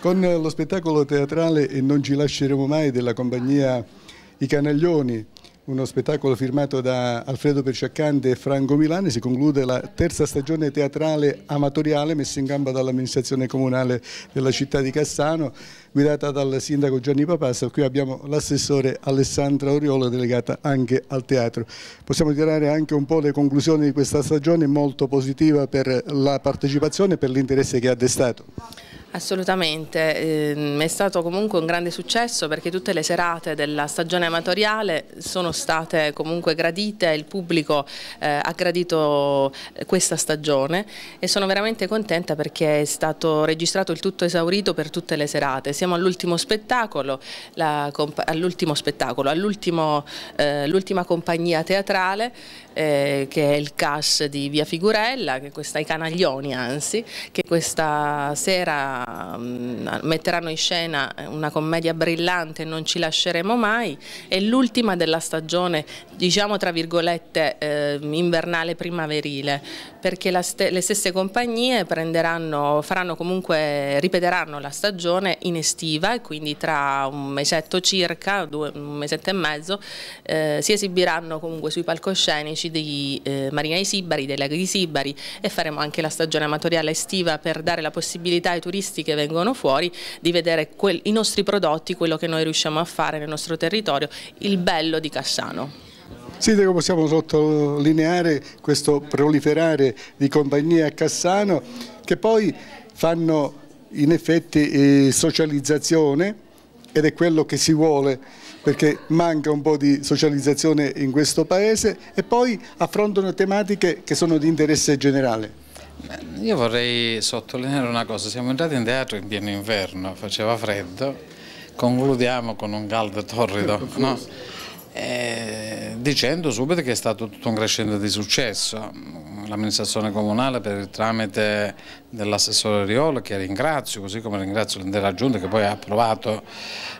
Con eh, lo spettacolo teatrale E non ci lasceremo mai della compagnia I Canaglioni, uno spettacolo firmato da Alfredo Perciaccante e Franco Milani, si conclude la terza stagione teatrale amatoriale messa in gamba dall'amministrazione comunale della città di Cassano, guidata dal sindaco Gianni Papassa. Qui abbiamo l'assessore Alessandra Oriola, delegata anche al teatro. Possiamo tirare anche un po' le conclusioni di questa stagione, molto positiva per la partecipazione e per l'interesse che ha destato. Assolutamente, ehm, è stato comunque un grande successo perché tutte le serate della stagione amatoriale sono state comunque gradite, il pubblico eh, ha gradito eh, questa stagione e sono veramente contenta perché è stato registrato il tutto esaurito per tutte le serate. Siamo all'ultimo spettacolo, all'ultima all all compagnia teatrale eh, che è il CAS di Via Figurella, che questa, i Canaglioni anzi, che questa sera Mm, metteranno in scena eh, una commedia brillante, Non ci lasceremo mai, è l'ultima della stagione, diciamo tra virgolette, eh, invernale primaverile, perché st le stesse compagnie prenderanno, faranno comunque, ripeteranno la stagione in estiva e quindi tra un mesetto circa, due, un mesetto e mezzo, eh, si esibiranno comunque sui palcoscenici di eh, Marina di Sibari, dei laghi di Sibari e faremo anche la stagione amatoriale estiva per dare la possibilità ai turisti acquisti che vengono fuori, di vedere quel, i nostri prodotti, quello che noi riusciamo a fare nel nostro territorio, il bello di Cassano. Sindaco, possiamo sottolineare questo proliferare di compagnie a Cassano che poi fanno in effetti eh, socializzazione ed è quello che si vuole perché manca un po' di socializzazione in questo paese e poi affrontano tematiche che sono di interesse generale. Io vorrei sottolineare una cosa, siamo entrati in teatro in pieno inverno, faceva freddo, concludiamo con un caldo torrido, ecco, no? e, eh, dicendo subito che è stato tutto un crescendo di successo. L'amministrazione comunale per il tramite dell'assessore Riolo, che ringrazio, così come ringrazio l'intera giunta che poi ha approvato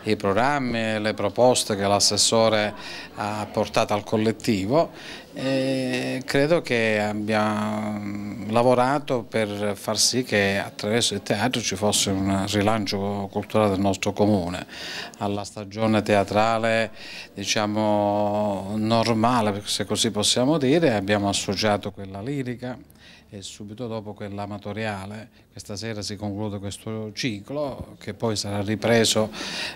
i programmi, e le proposte che l'assessore ha portato al collettivo, e eh, credo che abbiamo lavorato per far sì che attraverso il teatro ci fosse un rilancio culturale del nostro comune, alla stagione teatrale diciamo normale, se così possiamo dire, abbiamo associato quella lirica e subito dopo quella amatoriale, questa sera si conclude questo ciclo che poi sarà ripreso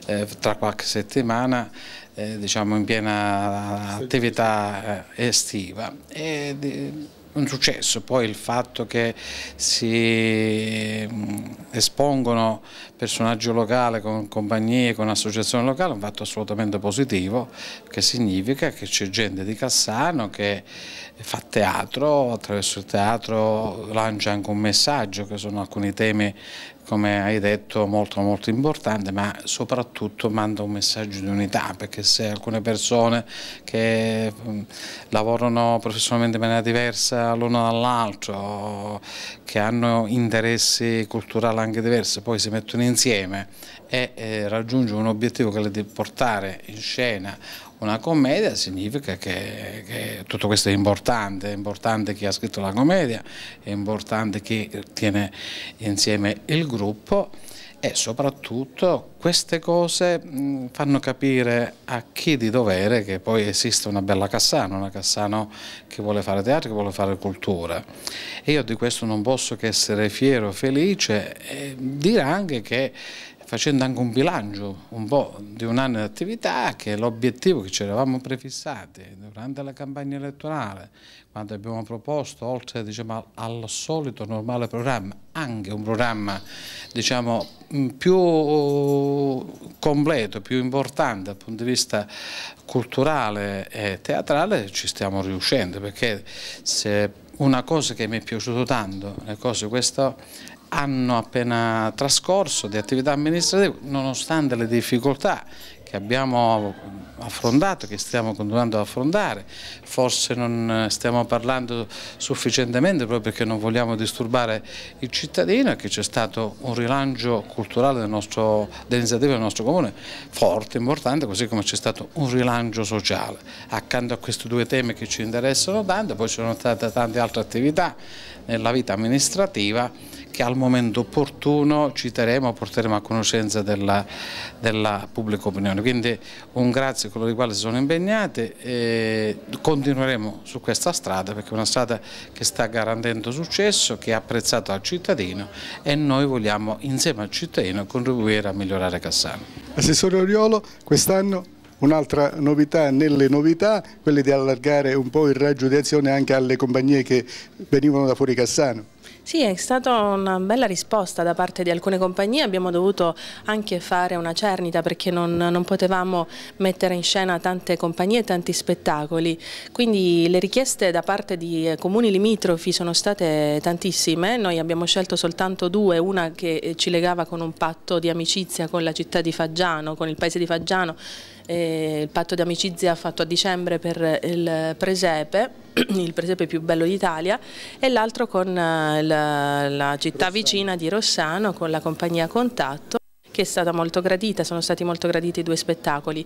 eh, tra qualche settimana eh, diciamo in piena attività eh, estiva. E, di, un successo, poi il fatto che si mm, espongono personaggi locali con compagnie, con associazioni locali è un fatto assolutamente positivo che significa che c'è gente di Cassano che fa teatro, attraverso il teatro lancia anche un messaggio che sono alcuni temi come hai detto, molto molto importante, ma soprattutto manda un messaggio di unità, perché se alcune persone che mm, lavorano professionalmente in maniera diversa l'uno dall'altro, che hanno interessi culturali anche diversi, poi si mettono insieme e eh, raggiungono un obiettivo che è di portare in scena una commedia significa che, che, tutto questo è importante, è importante chi ha scritto la commedia, è importante chi tiene insieme il gruppo e soprattutto queste cose fanno capire a chi di dovere che poi esiste una bella Cassano, una Cassano che vuole fare teatro, che vuole fare cultura. E io di questo non posso che essere fiero, felice e dire anche che facendo anche un bilancio un po' di un anno di attività che è l'obiettivo che ci eravamo prefissati durante la campagna elettorale, quando abbiamo proposto, oltre diciamo, al solito normale programma, anche un programma diciamo, mm, più completo, più importante dal punto di vista culturale e teatrale, ci stiamo riuscendo, perché se una cosa che mi è piaciuta tanto, le cose, questo anno appena trascorso di attività amministrativa, nonostante le difficoltà che abbiamo affrontato, che stiamo continuando ad affrontare, forse non eh, stiamo parlando sufficientemente proprio perché non vogliamo disturbare il cittadino e che c'è stato un rilancio culturale dell'iniziativa del, del nostro comune forte, importante, così come c'è stato un rilancio sociale. Accanto a questi due temi che ci interessano tanto, poi ci sono state tante altre attività nella vita amministrativa che al momento opportuno citeremo, porteremo a conoscenza della, della pubblica opinione quindi un grazie a coloro i quali si sono impegnati e continueremo su questa strada perché è una strada che sta garantendo successo, che è apprezzata dal cittadino e noi vogliamo insieme al cittadino contribuire a migliorare Cassano. Assessore Oriolo, quest'anno Un'altra novità nelle novità, quelle di allargare un po' il raggio di azione anche alle compagnie che venivano da fuori Cassano. Sì, è stata una bella risposta da parte di alcune compagnie, abbiamo dovuto anche fare una cernita perché non, non potevamo mettere in scena tante compagnie e tanti spettacoli, quindi le richieste da parte di comuni limitrofi sono state tantissime, noi abbiamo scelto soltanto due, una che ci legava con un patto di amicizia con la città di Faggiano, con il paese di Faggiano eh, il patto di amicizia fatto a dicembre per il presepe, il presepe più bello d'Italia, e l'altro con eh, la, la città Rossano. vicina di Rossano, con la compagnia Contatto che è stata molto gradita, sono stati molto graditi i due spettacoli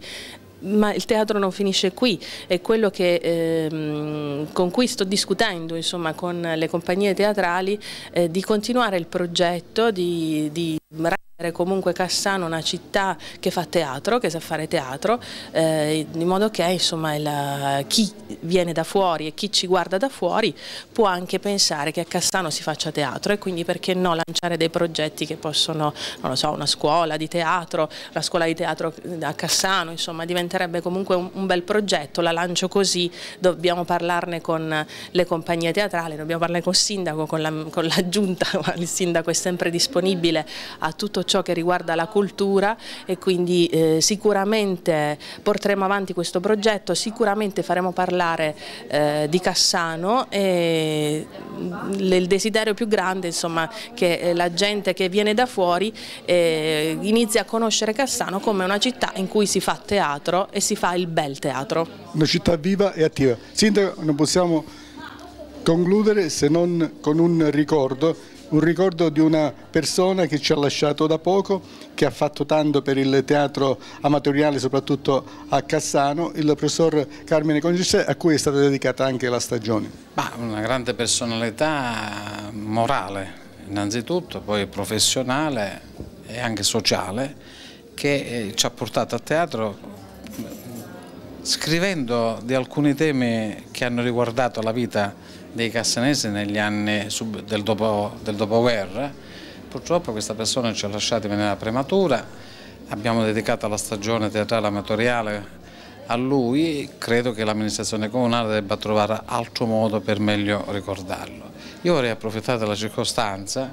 ma il teatro non finisce qui, è quello che, ehm, con cui sto discutendo insomma, con le compagnie teatrali eh, di continuare il progetto di, di rendere comunque Cassano una città che fa teatro, che sa fare teatro, eh, in modo che insomma, la, chi viene da fuori e chi ci guarda da fuori può anche pensare che a Cassano si faccia teatro e quindi perché no lanciare dei progetti che possono, non lo so, una scuola di teatro, la scuola di teatro a Cassano, insomma diventare diventerebbe comunque un, un, bel progetto, la lancio così, dobbiamo parlarne con le compagnie teatrali, dobbiamo parlare con il sindaco, con la, con la giunta, il sindaco è sempre disponibile a tutto ciò che riguarda la cultura e quindi eh, sicuramente porteremo avanti questo progetto, sicuramente faremo parlare eh, di Cassano e il desiderio più grande insomma, che eh, la gente che viene da fuori eh, inizi a conoscere Cassano come una città in cui si fa teatro e si fa il bel teatro. Una città viva e attiva. Sindaco, non possiamo concludere se non con un ricordo un ricordo di una persona che ci ha lasciato da poco, che ha fatto tanto per il teatro amatoriale, soprattutto a Cassano, il professor Carmine Concesse, a cui è stata dedicata anche la stagione. Ma una grande personalità morale, innanzitutto, poi professionale e anche sociale, che eh, ci ha portato a teatro scrivendo di alcuni temi che hanno riguardato la vita dei cassanesi negli anni sub, del, dopo, del dopoguerra. Purtroppo questa persona ci ha lasciati in maniera prematura, abbiamo dedicato la stagione teatrale amatoriale a lui, credo che l'amministrazione comunale debba trovare altro modo per meglio ricordarlo. Io vorrei approfittare della circostanza,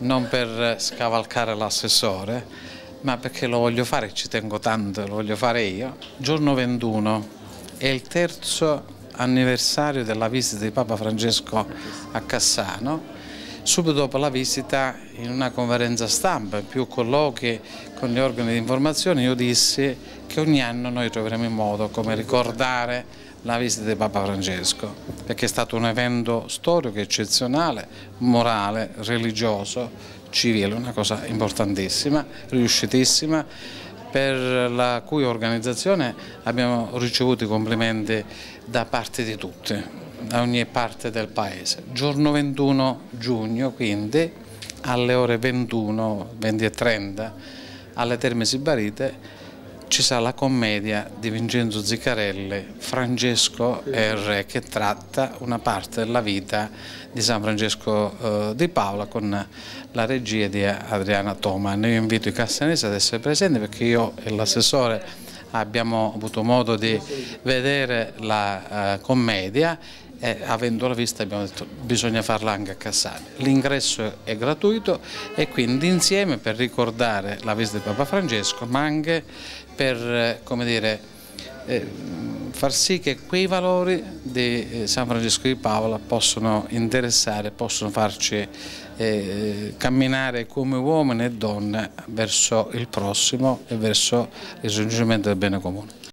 non per scavalcare l'assessore, ma perché lo voglio fare, ci tengo tanto, lo voglio fare io. Giorno 21 è il terzo anniversario della visita di Papa Francesco a Cassano. Subito dopo la visita, in una conferenza stampa, più colloqui con gli organi di informazione, io dissi che ogni anno noi troveremo in modo come ricordare la visita di Papa Francesco, perché è stato un evento storico, eccezionale, morale, religioso, civile, una cosa importantissima, riuscitissima, per la cui organizzazione abbiamo ricevuto i complimenti da parte di tutti, da ogni parte del Paese. Giorno 21 giugno, quindi, alle ore 21, 20 e 30, alle Terme Sibarite, ci sarà la commedia di Vincenzo Ziccarelli, Francesco e il Re, che tratta una parte della vita di San Francesco eh, di Paola con la regia di Adriana Toman. Io invito i castanesi ad essere presenti perché io e l'assessore abbiamo avuto modo di vedere la eh, commedia eh, avendo la vista abbiamo detto bisogna farla anche a Cassane. L'ingresso è gratuito e quindi insieme per ricordare la visita di Papa Francesco ma anche per eh, dire, far sì che quei valori di eh, San Francesco di Paola possano interessare, possano farci eh, camminare come uomini e donne verso il prossimo e verso il raggiungimento del bene comune.